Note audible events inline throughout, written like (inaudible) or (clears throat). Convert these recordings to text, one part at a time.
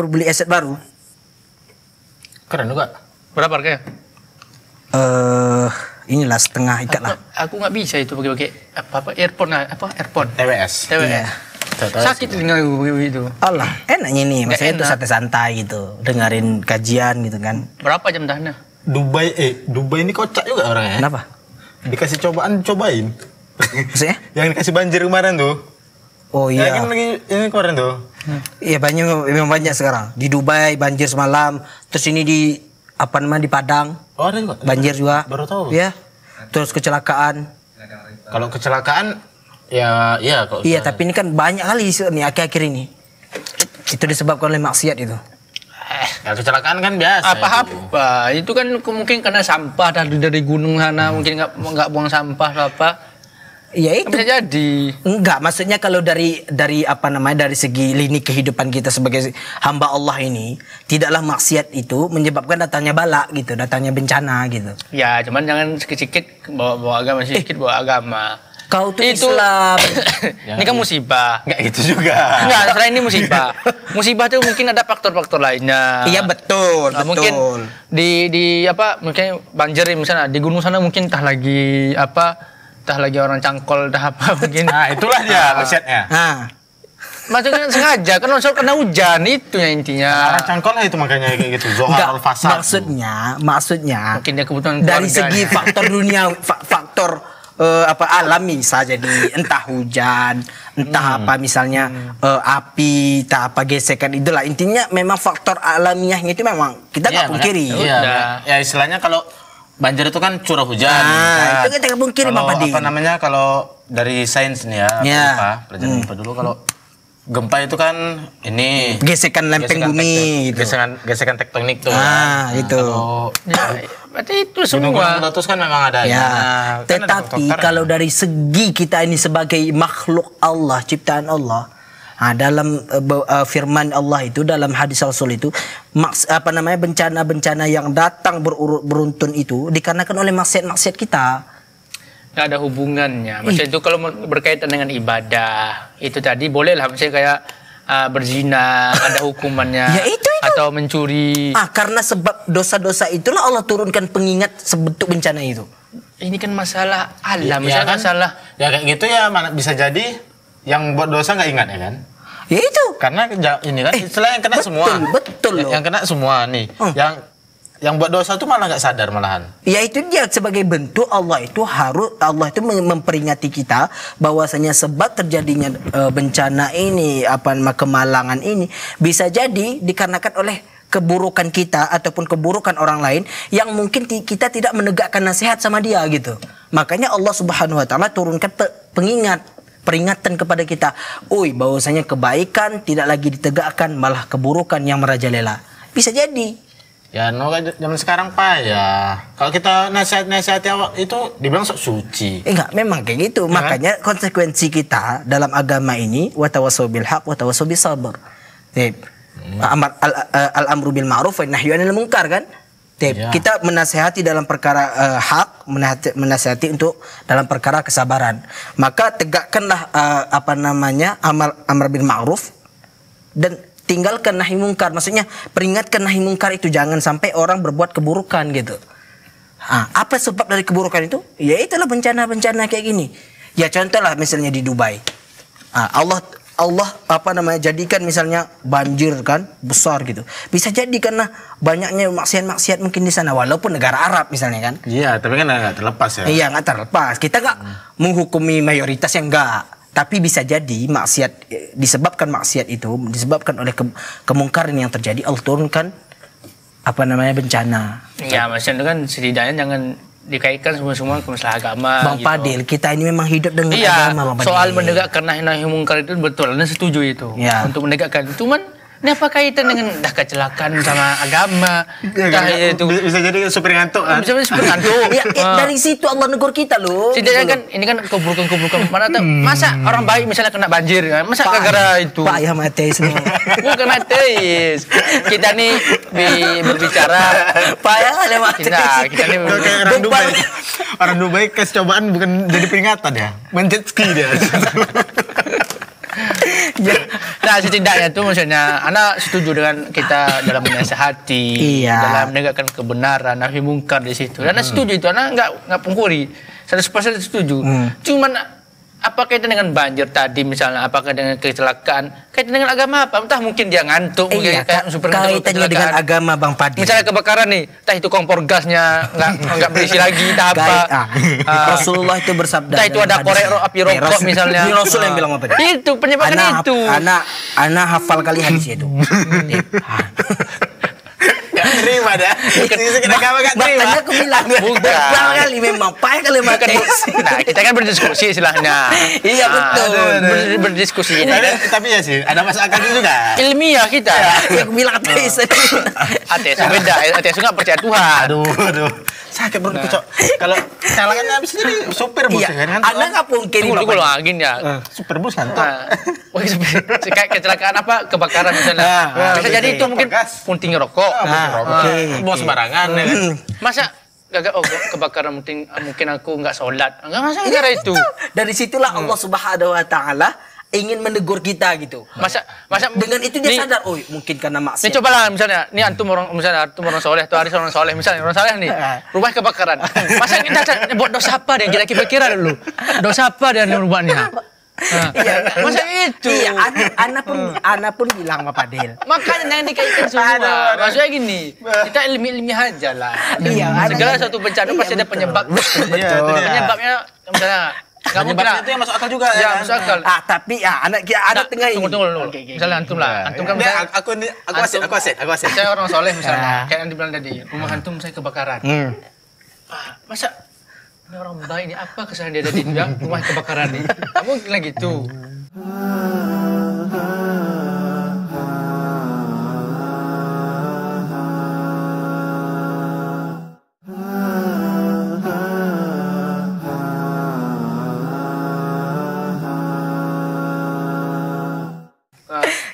baru beli aset baru. Keren juga. Berapa harganya? Eh, uh, inilah setengah ikat lah. Aku nggak bisa itu pakai-pakai apa apa earphone apa earphone. TWS. TWS. Yeah. Sakit dengar itu. Allah, enaknya nih, maksudnya itu santai-santai gitu, dengerin kajian gitu kan. Berapa jam dahnya? Dubai eh Dubai ini kocak juga orangnya. Kenapa? Dikasih cobaan cobain. Maksudnya? (laughs) yang dikasih banjir kemarin tuh. Oh iya. Yang lagi ini kemarin tuh. Iya hmm. banyak memang banyak sekarang. Di Dubai banjir semalam, terus ini di apa namanya di Padang. Oh, ada juga. Banjir juga. Baru tahu. ya Terus kecelakaan. Kalau kecelakaan ya ya kok Iya, tapi ini kan banyak kali nih akhir-akhir ini. Itu disebabkan oleh maksiat itu. Eh, ya kecelakaan kan biasa. Apa apa? Itu kan mungkin karena sampah dari dari gunung sana, hmm. mungkin nggak nggak buang sampah apa Ya itu. Bisa jadi. Enggak, maksudnya kalau dari dari apa namanya dari segi lini kehidupan kita sebagai hamba Allah ini, tidaklah maksiat itu menyebabkan datangnya balak gitu, datangnya bencana gitu. Ya, cuman jangan sedikit-sedikit bawa bawa agama eh. sedikit eh. bawa agama. Kau tuh itu, Islam. (coughs) ini kan musibah. Enggak gitu juga. Enggak, selain ini musibah. musibah itu mungkin ada faktor-faktor lainnya. Iya, betul, nah, betul. Mungkin di di apa mungkin banjir misalnya di gunung sana mungkin entah lagi apa entah lagi orang cangkol entah apa (laughs) mungkin nah itulah dia ah. risetnya nah maksudnya sengaja kan unsur kena hujan itu ya intinya nah, orang cangkol lah itu makanya kayak gitu Zohar al fasad maksudnya tuh. maksudnya mungkin dia kebetulan dari segi faktor dunia faktor uh, apa alami saja di entah hujan entah hmm. apa misalnya hmm. uh, api entah apa gesekan itulah intinya memang faktor alamiahnya itu memang kita nggak ya, pungkiri ya, ya istilahnya kalau banjir itu kan curah hujan. Nah, itu kita mungkin kalau, Bapak Apa namanya kalau dari sains nih ya, ya. Apa, pelajaran hmm. dulu kalau gempa itu kan ini gesekan lempeng bumi gitu. gesekan gesekan tektonik tuh ah kan. itu kalau, ya, itu semua gunung kan memang ada ya, ya. Kan tetapi ada kalau dari segi kita ini sebagai makhluk Allah ciptaan Allah Nah, dalam uh, firman Allah itu dalam hadis Rasul itu maks apa namanya bencana-bencana yang datang berurut beruntun itu dikarenakan oleh maksiat-maksiat kita. Tidak ada hubungannya. Maksudnya itu kalau berkaitan dengan ibadah itu tadi bolehlah misalnya kayak uh, berzina ada hukumannya. (laughs) ya itu, itu. Atau mencuri. Ah karena sebab dosa-dosa itulah Allah turunkan pengingat sebentuk bencana itu ini kan masalah alam, ya, ya kan? masalah. Ya kayak gitu ya mana bisa jadi yang buat dosa nggak ingat ya kan? Ya itu. Karena ini kan eh, istilah yang kena betul, semua. Betul ya, loh. Yang kena semua nih. hmm. Yang yang buat dosa itu malah nggak sadar malahan. Ya itu dia sebagai bentuk Allah itu harus Allah itu memperingati kita bahwasanya sebab terjadinya e, bencana ini apa kemalangan ini bisa jadi dikarenakan oleh keburukan kita ataupun keburukan orang lain yang mungkin kita tidak menegakkan nasihat sama dia gitu. Makanya Allah Subhanahu wa taala turunkan pe pengingat peringatan kepada kita, ui bahwasanya kebaikan tidak lagi ditegakkan, malah keburukan yang merajalela." Bisa jadi. Ya, no, zaman sekarang pak ya. Kalau kita nasihat-nasihat itu dibilang sok suci. Eh, enggak, memang kayak gitu. Ya, kan? Makanya kan? konsekuensi kita dalam agama ini bilhaq, hak, bisabar. sabar. hmm. al, al, al bil ma'ruf wa nahyu munkar kan? Tip. Ya. Kita menasehati dalam perkara uh, hak, menasehati untuk dalam perkara kesabaran. Maka tegakkanlah uh, apa namanya amar amar bin ma'ruf dan tinggalkan nahi mungkar. Maksudnya peringatkan nahi mungkar itu jangan sampai orang berbuat keburukan gitu. apa sebab dari keburukan itu? Ya itulah bencana-bencana kayak gini. Ya contohlah misalnya di Dubai. Allah Allah apa namanya jadikan misalnya banjir kan besar gitu. Bisa jadi karena banyaknya maksiat-maksiat mungkin di sana walaupun negara Arab misalnya kan. Iya, tapi kan nggak terlepas ya. Iya, nggak terlepas. Kita nggak hmm. menghukumi mayoritas yang enggak. Tapi bisa jadi maksiat eh, disebabkan maksiat itu disebabkan oleh ke, kemungkaran yang terjadi Allah turunkan apa namanya bencana. Iya, maksudnya kan setidaknya jangan dikaitkan semua-semua ke masalah agama. Bang gitu. Padil, kita ini memang hidup dengan iya, agama Bang Soal menegakkan nahi nahi mungkar itu betul, Anda setuju itu. Ya. Untuk menegakkan. Cuman ini apa kaitan dengan dah kecelakaan sama agama? Ya, kan? itu. Bisa jadi super ngantuk kan? Bisa jadi super ngantuk. (laughs) ya, ya, ah. dari situ Allah negur kita loh. Setidaknya gitu kan ini kan keburukan-keburukan mana tuh? Hmm. Masa orang baik misalnya kena banjir kan? Masa gara-gara itu? Pak ya mateis (laughs) nih. Bukan mateis. Kita nih berbicara Pak ya ada mateis. Nah, kita nih orang Dubai. Orang Dubai kes cobaan bukan jadi peringatan ya. Menjet ski dia. (laughs) nah setidaknya tuh maksudnya anak setuju dengan kita dalam menasehati iya. dalam menegakkan kebenaran nabi mungkar di situ dan hmm. anak setuju itu anak nggak nggak pungkuri 100% setuju hmm. cuman apa kaitan dengan banjir tadi misalnya apakah dengan kecelakaan kaitan dengan agama apa entah mungkin dia ngantuk eh, mungkin iya, kayak super kaitannya dengan agama Bang Padi misalnya kebakaran nih entah itu kompor gasnya nggak (laughs) berisi lagi entah apa ah. uh, Rasulullah itu bersabda entah itu ada korek api rokok eh, misalnya ini Rasul yang bilang apa itu penyebabnya itu anak anak hafal kali hadis itu (laughs) ah terima dah. Kenapa gak terima? Makanya aku bilang, bukan kali memang payah kali makan. Nah, kita kan berdiskusi istilahnya. Iya betul. Berdiskusi ini. Tapi ya sih, ada masuk akal juga. Ilmiah kita. Ya, aku bilang ateis. Ateis beda, ateis nggak percaya Tuhan. Aduh, aduh sakit bro nah. Kalau Kala kan habis ini supir bus iya. Ya kan. Anda nggak mungkin. Tunggu, tunggu angin ya. Uh, supir bus kan, Cok. Nah. (laughs) kayak kecelakaan apa, kebakaran misalnya. Nah, nah, bisa nah, jadi itu mungkin punting rokok. Ah, nah, ah, bos sembarangan. Ya kan? hmm. Masa gagal oh kebakaran mungkin mungkin aku nggak sholat nggak masalah gara itu dari situlah hmm. Allah Subhanahu Wa Taala ingin menegur kita gitu. Masa masa dengan itu dia nih, sadar, oh mungkin karena maksiat. Nih cobalah misalnya, nih antum orang misalnya antum orang soleh, tuh hari orang soleh, misalnya orang soleh nih, (laughs) ah. rumah kebakaran. Masa kita buat dosa apa dia kira kira dulu. Dosa apa dan rumahnya? Ah. Iya, masa itu? Iya, anak pun ah. anak pun bilang sama Del. Makanya yang dikaitkan semua. Maksudnya gini, kita ilmi-ilmi aja lah. Iya, hmm. segala satu bencana pasti ada iya, penyebab. Betul. Penyebabnya misalnya Gak mungkin lah. Itu yang masuk akal juga ya. ya kan? masuk akal. Ah, tapi ya anak ya, ada tengah ini. Tunggu, tunggu dulu. Okay, Misalnya antum lah. Antum kan misalnya, aku ini aku aset, aku aset, aku aset. Saya orang soleh misalnya. Ah. Kayak yang dibilang tadi, rumah ah. antum saya kebakaran. Hmm. Masa ini orang baik ini apa kesalahan dia tadi? Rumah kebakaran nih. Kamu bilang gitu.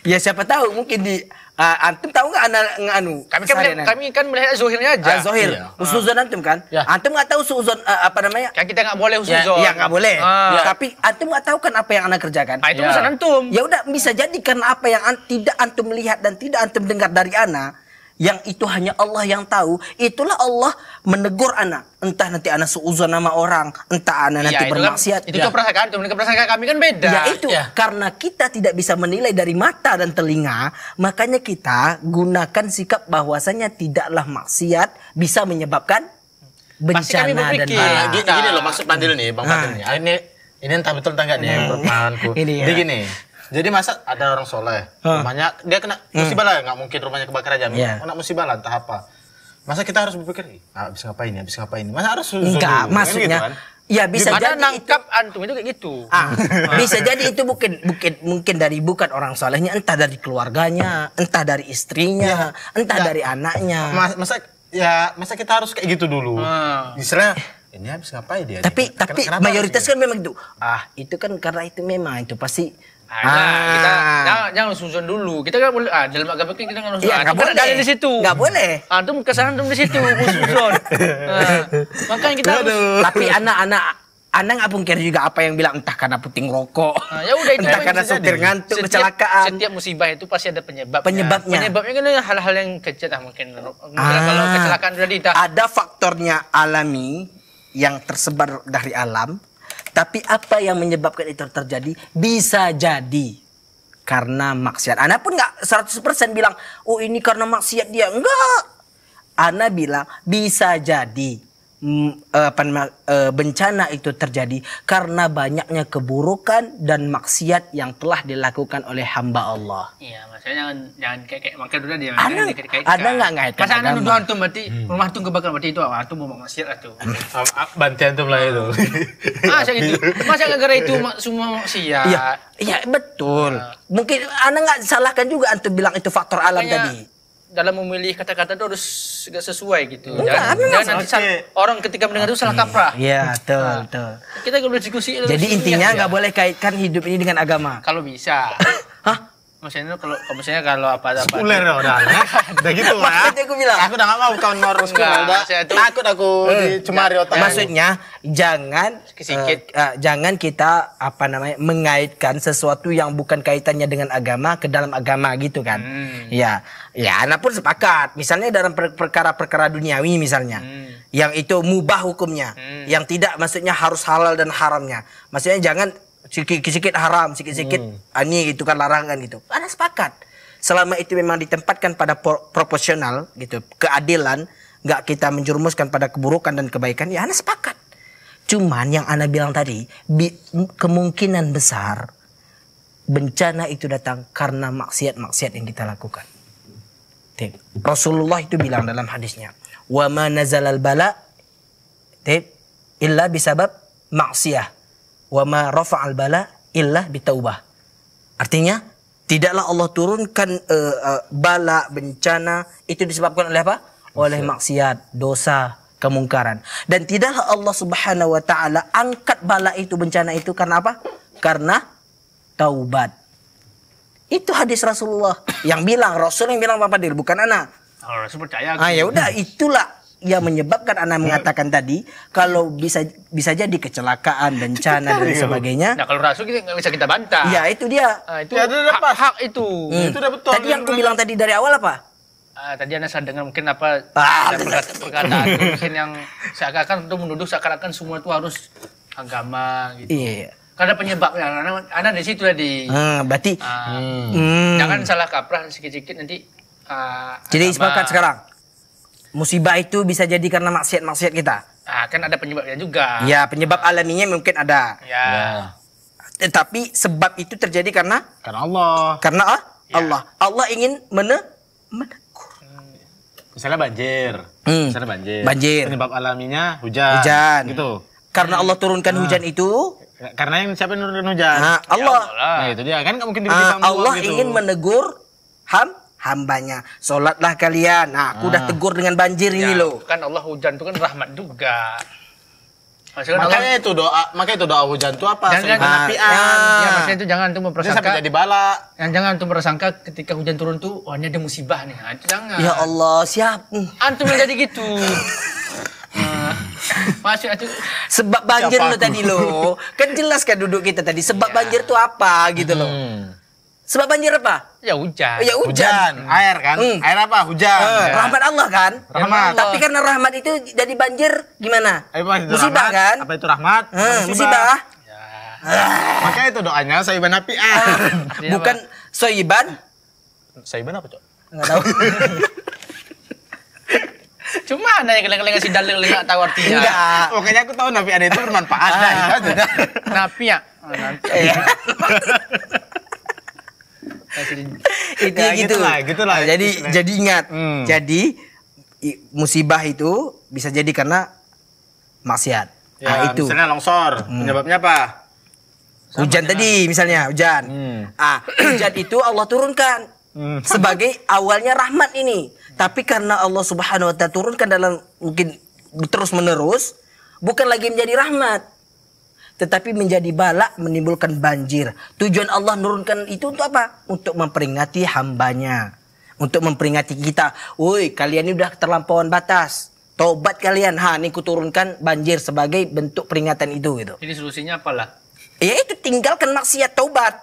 Ya siapa tahu mungkin di uh, antum tahu nggak anak nganu? Kami kan melihat, kami kan melihat zohirnya aja. Uh, ah, zohir, iya. usuzon uh. Ah. antum kan? Ya. Antum nggak tahu usuzon uh, apa namanya? Kan kita nggak boleh usuzon. Ya, ya nggak ya, boleh. Uh. Ya. Tapi antum nggak tahu kan apa yang anak kerjakan? Nah, itu ya. urusan antum. Ya udah bisa jadi karena apa yang an tidak antum melihat dan tidak antum dengar dari anak yang itu hanya Allah yang tahu, itulah Allah menegur anak. Entah nanti anak seuzon nama orang, entah anak nanti ya, itu bermaksiat. Kan, itu ya. perasaan kami kan beda. Ya itu, ya. karena kita tidak bisa menilai dari mata dan telinga, makanya kita gunakan sikap bahwasanya tidaklah maksiat bisa menyebabkan bencana Pasti kami dan ya, gini, gini loh maksud Pandil nih, Bang ah. Pandil ah, Ini ini entah betul entah enggak nih hmm. permasalahanku. Jadi ya. gini, jadi masa ada orang soleh, huh. rumahnya dia kena musibah lah, nggak mungkin rumahnya kebakaran jam. Yeah. Kena musibah lah, entah apa. Masa kita harus berpikir, ah, bisa ngapain ya, bisa ngapain? Ya? Masa harus enggak? Kan gitu maksudnya, kan? Ya bisa Dimana jadi nangkap itu, antum itu kayak gitu. Ah, bisa jadi itu mungkin mungkin mungkin dari bukan orang solehnya, entah dari keluarganya, entah dari istrinya, ya, entah ya. dari anaknya. Mas, masa ya masa kita harus kayak gitu dulu. Hmm. Misalnya ini habis ngapain dia? Tapi tapi mayoritas gitu? kan memang itu. Ah, itu kan karena itu memang itu pasti Ah, nah, ah. kita jangan, jangan susun dulu. Kita kan boleh ah dalam agama kita kan susun. Ya, ah, kita di situ. Enggak boleh. Antum ah, kesalahan antum di situ susun. (laughs) ah. Makanya kita Aduh. harus... tapi anak-anak Anda nggak pungkir juga apa yang bilang entah karena puting rokok, nah, ya udah, entah karena sopir ngantuk, setiap, kecelakaan. Setiap musibah itu pasti ada penyebab. Penyebabnya. Penyebabnya kan hal-hal yang kecil lah mungkin. mungkin ah, kalau kecelakaan tadi. Ada faktornya alami yang tersebar dari alam tapi apa yang menyebabkan itu terjadi bisa jadi karena maksiat. Ana pun nggak 100% bilang, oh ini karena maksiat dia. Enggak. Ana bilang bisa jadi E, bencana itu terjadi karena banyaknya keburukan dan maksiat yang telah dilakukan oleh hamba Allah. Iya, maksudnya jangan jangan kayak kayak makan dulu dia ada ada nggak ngaitkan. itu? anda nuduh antum berarti hmm. rumah antum kebakar berarti itu apa? Antum mau maksiat atau bantian antum lah (laughs) ah, ah, itu. Ah, saya itu. Masa gitu? gara itu semua maksiat. Iya, iya betul. Ah. Mungkin anda nggak salahkan juga antum bilang itu faktor alam tadi dalam memilih kata-kata itu harus sesuai gitu. Enggak, ya. Dan nanti okay. orang ketika mendengar itu salah kaprah. Iya, betul, nah, betul. Kita perlu diskusi. Jadi intinya nggak ya. boleh kaitkan hidup ini dengan agama. Kalau bisa. (laughs) maksudnya kalau misalnya kalau apa apa sekuler ya, udah ya (laughs) udah gitu ya aku bilang aku udah gak mau kawan mau sekuler udah takut aku eh, dicemari otak maksudnya jangan sedikit uh, eh, uh, eh, jangan kita apa namanya mengaitkan sesuatu yang bukan kaitannya dengan agama ke dalam agama gitu kan hmm. ya ya anak pun sepakat misalnya dalam perkara-perkara duniawi misalnya hmm. yang itu mubah hukumnya hmm. yang tidak maksudnya harus halal dan haramnya maksudnya jangan Sikit-sikit haram, sikit-sikit hmm. ani gitu kan larangan gitu. Anda sepakat. Selama itu memang ditempatkan pada proporsional gitu, keadilan, nggak kita menjerumuskan pada keburukan dan kebaikan, ya Anda sepakat. Cuman yang Anda bilang tadi, bi kemungkinan besar bencana itu datang karena maksiat-maksiat yang kita lakukan. Tip. Rasulullah itu bilang dalam hadisnya, "Wa ma nazalal bala" Tip. illa bisabab maksiat wa ma rafa'al bala illa bitaubah. Artinya, tidaklah Allah turunkan uh, uh, bala bencana itu disebabkan oleh apa? Oleh maksiat, dosa, kemungkaran. Dan tidaklah Allah Subhanahu wa taala angkat bala itu bencana itu karena apa? Karena taubat. Itu hadis Rasulullah yang bilang Rasul yang bilang bapak dir bukan anak. Oh, Rasul percaya. Ah ya udah (laughs) itulah yang menyebabkan anak mengatakan tadi kalau bisa bisa jadi kecelakaan bencana dan sebagainya. Nah kalau rasul kita nggak bisa kita bantah. Ya itu dia. Ah, itu ya, hak, hak itu. Ya, itu udah betul. Tadi yang aku bilang tadi dari awal apa? Ah, tadi Anda saya dengar mungkin apa ah, ada perkataan, mungkin yang seakan-akan untuk menuduh seakan-akan semua itu harus agama gitu. Iya. iya. Karena penyebabnya, anak-anak di situ tadi. Ah, ah. hmm, berarti. Uh, Jangan salah kaprah sedikit-sedikit nanti. Uh, Jadi sepakat sekarang musibah itu bisa jadi karena maksiat-maksiat kita. Ah, kan ada penyebabnya juga. Ya, penyebab alaminya mungkin ada. Ya. ya. sebab itu terjadi karena karena Allah. Karena ah, ya. Allah. Allah ingin mene menegur. Misalnya banjir. Hmm. Misalnya banjir. Banjir. Penyebab alaminya hujan. Hujan. Gitu. Karena Allah turunkan nah. hujan itu karena yang siapa yang turunkan hujan? Nah, Allah. Ya Allah. Nah, itu dia kan mungkin ah, tiba Allah gitu. ingin menegur ham hambanya. Sholatlah kalian. Nah, aku udah ah. tegur dengan banjir ya, ini loh. Kan Allah hujan itu kan rahmat juga. Maksudnya makanya itu doa, makanya itu doa hujan itu apa? Jangan, jangan Ya, maksudnya itu jangan tuh memprasangka. Jangan jadi bala. Yang jangan tuh merasangka ketika hujan turun tuh, wah oh, ini ada musibah nih. Nah, jangan. Ya Allah, siap. Antum yang jadi gitu. (laughs) Ah, Masuk itu sebab banjir lo tadi lo. Kan jelas kan duduk kita tadi sebab ya. banjir tuh apa gitu hmm. loh. Sebab banjir apa? Ya hujan. Ya hujan. hujan. Air kan? Hmm. Air apa? Hujan. Eh, ya. Rahmat Allah kan? Rahmat. Allah. Tapi karena rahmat itu jadi banjir gimana? musibah rahmat? kan? Apa itu rahmat? Hmm, musibah. Ya. Eh. Makanya itu doanya Soiban Api. Ah. Eh, (laughs) iya, bukan Soiban. Soiban apa, Cok? Enggak tahu. (laughs) Cuma ada yang keleng-keleng si dalil enggak tahu artinya. Enggak. Pokoknya aku tahu Nabi ada itu bermanfaat. Ah. Nah, itu Nabi ya. Oh, nanti. Iya. (laughs) Itu (laughs) nah, gitu. lah, gitu lah. jadi jadi ingat. Hmm. Jadi musibah itu bisa jadi karena maksiat. Ya, nah, itu. Misalnya longsor, hmm. penyebabnya apa? Sama hujan jalan. tadi misalnya, hujan. Hmm. Ah, hujan (clears throat) itu Allah turunkan hmm. sebagai awalnya rahmat ini. Tapi karena Allah Subhanahu wa taala turunkan dalam mungkin terus-menerus bukan lagi menjadi rahmat tetapi menjadi balak menimbulkan banjir. Tujuan Allah menurunkan itu untuk apa? Untuk memperingati hambanya. Untuk memperingati kita. Woi kalian ini udah terlampauan batas. Tobat kalian. Ha ini kuturunkan banjir sebagai bentuk peringatan itu gitu. Ini solusinya apalah? Ya itu tinggalkan maksiat tobat.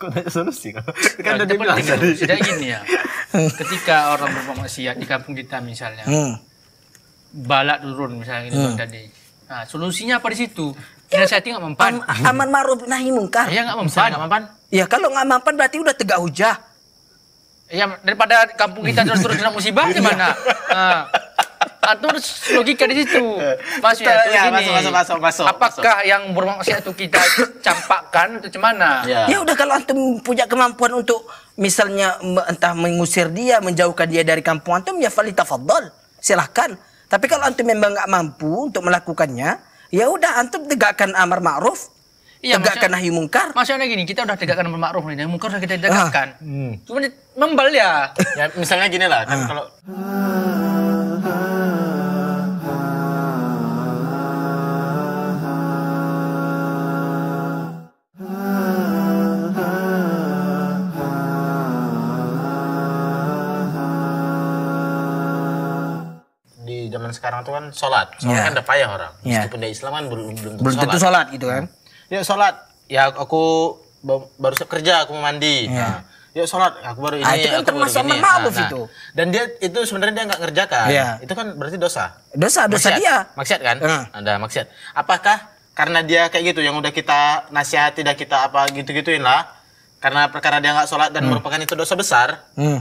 Kok nanya solusi kan? udah dibilang tadi. gini ya. Hmm. Ketika orang bermaksiat di kampung kita misalnya. Hmm. Balak turun misalnya gitu hmm. tadi Nah, solusinya apa di situ? Ya, saya tidak mempan. Am, aman ma'ruf nahi mungkar. Iya nggak mempan. Enggak mempan. Ya kalau nggak mempan berarti udah tegak hujah. Iya, daripada kampung kita terus terus kena musibah iya. gimana? Nah, atur nah, logika di situ. Mas ya, ya masuk, masuk, masuk, masuk, Apakah masuk. yang bermaksud itu kita campakkan atau gimana? Ya. ya udah kalau antum punya kemampuan untuk misalnya entah mengusir dia, menjauhkan dia dari kampung antum ya falita tafadhol. Silahkan. Tapi kalau antum memang nggak mampu untuk melakukannya, ya udah antum tegakkan amar ma'ruf, Iya, tegakkan nahi mungkar. Maksudnya gini, kita udah tegakkan amar ma'ruf nih, mungkar sudah kita ah. tegakkan. Ah. Hmm. Cuma membal ya. ya misalnya gini lah, kan ah. kalau zaman sekarang itu kan sholat. Sholat yeah. kan udah payah orang. Yeah. Meskipun dia Islam kan belum belum tentu, belum tentu sholat. gitu kan. Hmm. Yuk sholat. Ya aku baru kerja aku mau mandi. Yeah. Nah, yuk sholat aku baru ah, ini ah, itu kan termasuk ma'ruf nah, nah, itu dan dia itu sebenarnya dia nggak ngerjakan Yeah. itu kan berarti dosa dosa dosa maksiat. dia maksiat kan uh. ada maksiat apakah karena dia kayak gitu yang udah kita nasihat tidak kita apa gitu gituin lah karena perkara dia nggak sholat dan hmm. merupakan itu dosa besar hmm.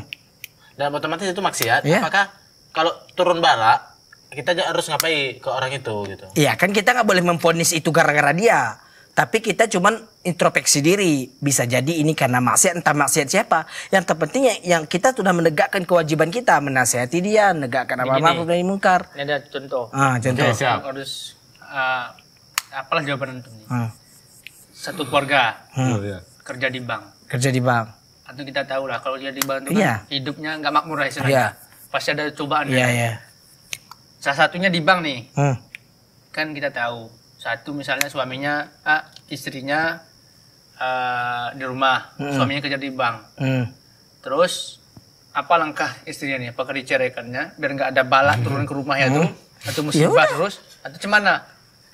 dan otomatis itu maksiat yeah. apakah kalau turun bala kita harus ngapain ke orang itu gitu. Iya kan kita nggak boleh memponis itu gara-gara dia. Tapi kita cuman introspeksi diri. Bisa jadi ini karena maksiat entah maksiat siapa. Yang terpenting yang kita sudah menegakkan kewajiban kita. menasihati dia, menegakkan apa apa yang mungkar. Ini ada contoh. Ah, contoh. Oke, siap. Harus uh, apalah jawaban untuk ini. Ah. Satu keluarga hmm. Oh, iya. kerja di bank. Kerja di bank. Atau kita tahu lah kalau dia di bank itu iya. kan hidupnya nggak makmur lah yeah. Iya. Pasti ada cobaan yeah, ya. Iya kan? salah satunya di bank nih hmm. kan kita tahu satu misalnya suaminya ah, istrinya uh, di rumah hmm. suaminya kerja di bank hmm. terus apa langkah istrinya nih apakah diceraikannya biar nggak ada balak hmm. turun ke rumahnya hmm. tuh atau musibah ya terus atau cemana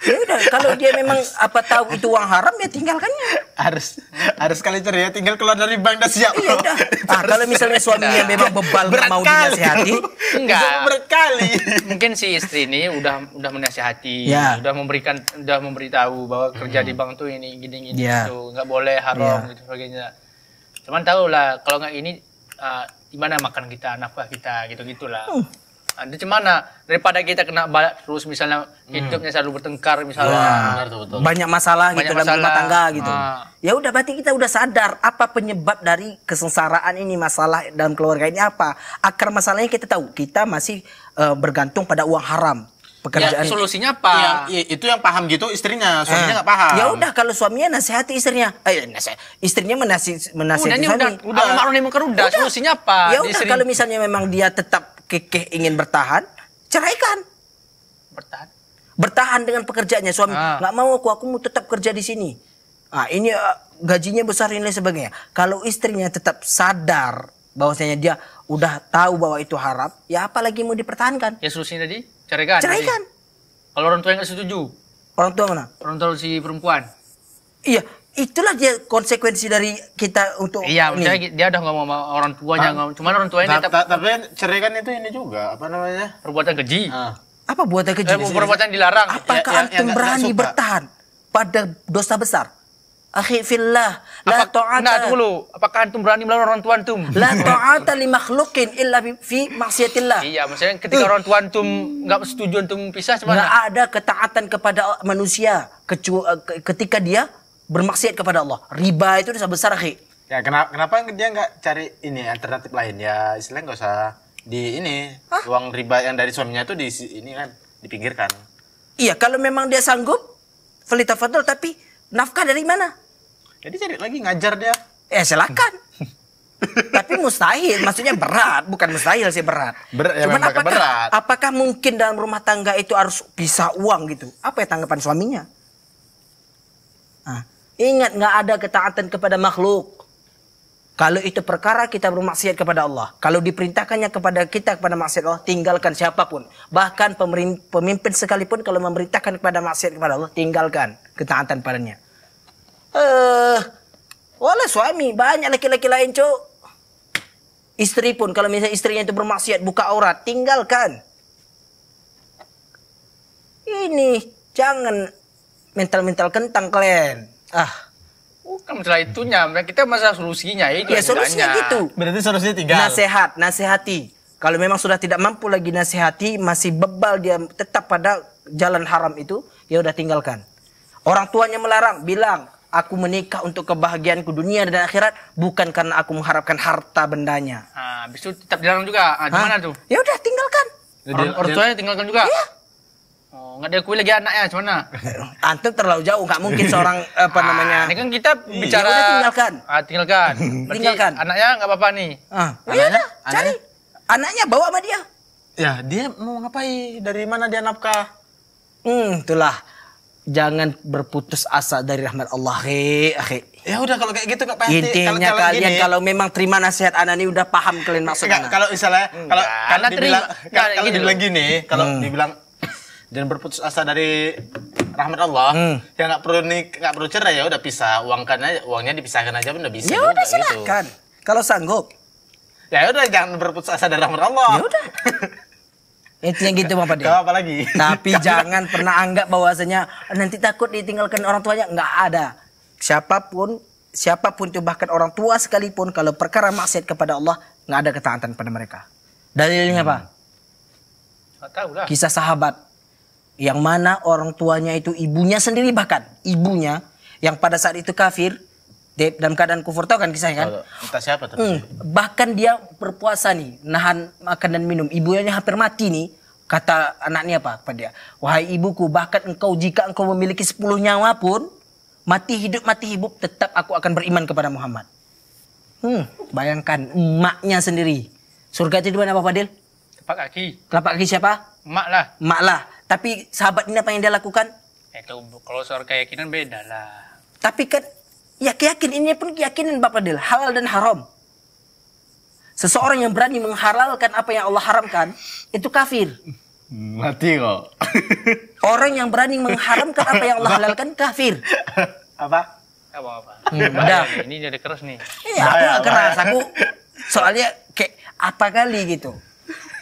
ya udah kalau dia memang apa tahu itu uang haram ya tinggalkannya harus harus kali ceria ya, tinggal keluar dari bank dan siap iya udah (laughs) ah, kalau misalnya suaminya nah. memang bebal berat mau dinasihati (laughs) enggak berkali mungkin si istri ini udah udah menasihati ya. udah memberikan udah memberitahu bahwa kerja hmm. di bank tuh ini gini gini ya. itu nggak boleh haram ya. gitu sebagainya cuman tahu lah kalau nggak ini uh, gimana makan kita nafkah kita gitu gitulah hmm ada ah, cemana daripada kita kena balak terus misalnya hmm. hidupnya selalu bertengkar misalnya Wah, ah, banyak masalah gitu banyak gitu masalah. dalam rumah tangga gitu. Ah. Ya udah berarti kita udah sadar apa penyebab dari kesengsaraan ini masalah dalam keluarga ini apa akar masalahnya kita tahu kita masih uh, bergantung pada uang haram pekerjaan. Ya, solusinya apa? Ya, ya itu yang paham gitu istrinya, suaminya ah. nggak eh. paham. Ya udah kalau suaminya nasihati istrinya, eh nasih, istrinya menasih menasihati udah, suami. Udah, udah, udah, udah, udah. Solusinya apa? Ya udah kalau misalnya memang dia tetap kekeh ingin bertahan, ceraikan. Bertahan. Bertahan dengan pekerjaannya suami. Ah. Nggak ah. mau aku, aku mau tetap kerja di sini. Ah, ini uh, gajinya besar ini sebagainya. Kalau istrinya tetap sadar bahwasanya dia udah tahu bahwa itu harap, ya apalagi mau dipertahankan. Ya solusinya tadi ceraikan. Ceraikan. Kalau orang tua yang nggak setuju. Orang tua mana? Orang tua si perempuan. Iya, itulah dia konsekuensi dari kita untuk iya misalnya dia udah ngomong sama orang tuanya ah. ngomong cuman orang tuanya ta ta tapi cerai kan itu ini juga apa namanya perbuatan keji ah. apa buatan keji eh, perbuatan dilarang apakah ya, ya antum ya, berani bertahan pada dosa besar Akhi fillah, la ta'ata. Nah, dulu. Apakah antum berani melawan orang tua antum? La ta'ata li makhluqin illa fi maksiatillah. Iya, maksudnya ketika orang tua antum enggak setuju antum pisah sebenarnya. Enggak ada ketaatan kepada manusia eh, ketika dia bermaksiat kepada Allah. Riba itu dosa besar, akhi. Ya, kenapa kenapa dia nggak cari ini alternatif lain ya? Istilahnya nggak usah di ini Hah? uang riba yang dari suaminya itu di ini kan dipinggirkan. Iya, kalau memang dia sanggup felitafadul tapi nafkah dari mana? Jadi ya, cari lagi ngajar dia. Ya silakan. (laughs) tapi mustahil, maksudnya berat, bukan mustahil sih berat. Ber, ya Cuman apakah, berat. apakah mungkin dalam rumah tangga itu harus bisa uang gitu? Apa ya tanggapan suaminya? Ingat nggak ada ketaatan kepada makhluk. Kalau itu perkara kita bermaksiat kepada Allah. Kalau diperintahkannya kepada kita kepada maksiat Allah, tinggalkan siapapun. Bahkan pemimpin sekalipun kalau memerintahkan kepada maksiat kepada Allah, tinggalkan ketaatan padanya. Eh, uh, wala suami, banyak laki-laki lain, cok. Istri pun kalau misalnya istrinya itu bermaksiat buka aurat, tinggalkan. Ini jangan mental-mental kentang kalian ah bukan oh, masalah itunya kita masalah solusinya itu ya solusinya gitu berarti solusinya tinggal nasehat nasehati kalau memang sudah tidak mampu lagi nasihati, masih bebal dia tetap pada jalan haram itu, ya udah tinggalkan. Orang tuanya melarang, bilang, aku menikah untuk kebahagiaanku dunia dan akhirat, bukan karena aku mengharapkan harta bendanya. Nah, habis itu tetap dilarang juga. ah, gimana tuh? Ya udah tinggalkan. Orang, orang tuanya tinggalkan juga? Iya. Oh, enggak ada kuil lagi anaknya cuma mana? Antum terlalu jauh, enggak mungkin seorang apa ah, namanya. ini kan kita iya, bicara ya tinggalkan. Ah, tinggalkan. (laughs) Berarti tinggalkan. Anaknya enggak apa-apa nih. Ah, anaknya, anaknya, cari. Anaknya bawa sama dia. Ya, dia mau ngapain? Dari mana dia nafkah? Hmm, itulah. Jangan berputus asa dari rahmat Allah. Hei, hei. Ya udah kalau kayak gitu nggak pasti. Intinya kalau, kalian gini, kalau memang terima nasihat anak ini udah paham kalian maksudnya. Kalau misalnya kalau hmm. karena dibilang, terima, kalau gitu. dibilang gini, kalau hmm. dibilang dan berputus asa dari rahmat Allah hmm. ya nggak perlu nih nggak perlu cerai ya udah pisah uangkan uangnya dipisahkan aja pun udah bisa ya udah gitu. silakan gitu. kalau sanggup ya udah jangan berputus asa dari rahmat Allah ya udah (laughs) Intinya gitu Bapak Pade. apa lagi. Tapi (laughs) jangan pernah anggap bahwasanya nanti takut ditinggalkan orang tuanya. Nggak ada. Siapapun, siapapun itu bahkan orang tua sekalipun kalau perkara maksiat kepada Allah nggak ada ketaatan pada mereka. Dalilnya hmm. apa? tahu lah. Kisah sahabat yang mana orang tuanya itu ibunya sendiri bahkan ibunya yang pada saat itu kafir dalam keadaan kufur tahu kan kisahnya kan? Entah siapa tapi. Hmm, bahkan dia berpuasa nih, nahan makan dan minum. Ibunya hampir mati nih. Kata anaknya apa kepada dia? Wahai ibuku, bahkan engkau jika engkau memiliki sepuluh nyawa pun mati hidup mati hidup tetap aku akan beriman kepada Muhammad. Hmm, bayangkan emaknya sendiri. Surga itu di mana Pak Fadil? Telapak kaki. Telapak kaki siapa? Emak lah. Emak lah. Tapi sahabat ini apa yang dia lakukan? Itu eh, kalau soal keyakinan beda lah. Tapi kan ya keyakin ini pun keyakinan Bapak Dil, halal dan haram. Seseorang yang berani menghalalkan apa yang Allah haramkan, itu kafir. Mati kok. (laughs) Orang yang berani mengharamkan apa yang Allah halalkan, kafir. Apa? Apa apa? Hmm, Ini jadi keras nih. Iya, aku gak keras. Aku soalnya kayak apa kali gitu.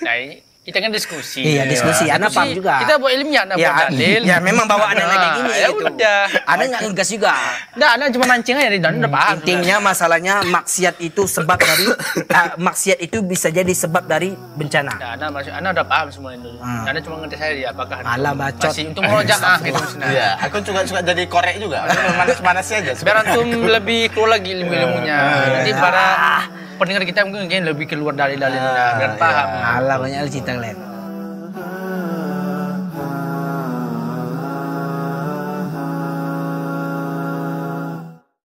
Nah, kita kan diskusi. Iya, iya. diskusi. Ya. Anda paham juga. Kita buat ilmiah, Anda ya, buat dalil. Iya, ya, memang bawa Anda kayak nah, gini. Ya itu. udah. Anda nggak ngegas juga. Nggak, Anda cuma mancing aja. Anda udah hmm, paham. Intinya masalahnya maksiat itu sebab dari, uh, (laughs) maksiat itu bisa jadi sebab dari bencana. Nah, anda, maksud, anda udah paham semua itu. Hmm. Anda cuma ngerti saya apakah Anda bacot. masih untuk merojak ah, gitu. ya, aku juga suka jadi korek juga. Manas-manasnya (laughs) aja. Biar antum lebih keluar lagi ilmu-ilmunya. Jadi eh, eh. para ah pendengar kita mungkin lebih keluar dari dalilnya ah, dan paham. Alah banyak cerita lain.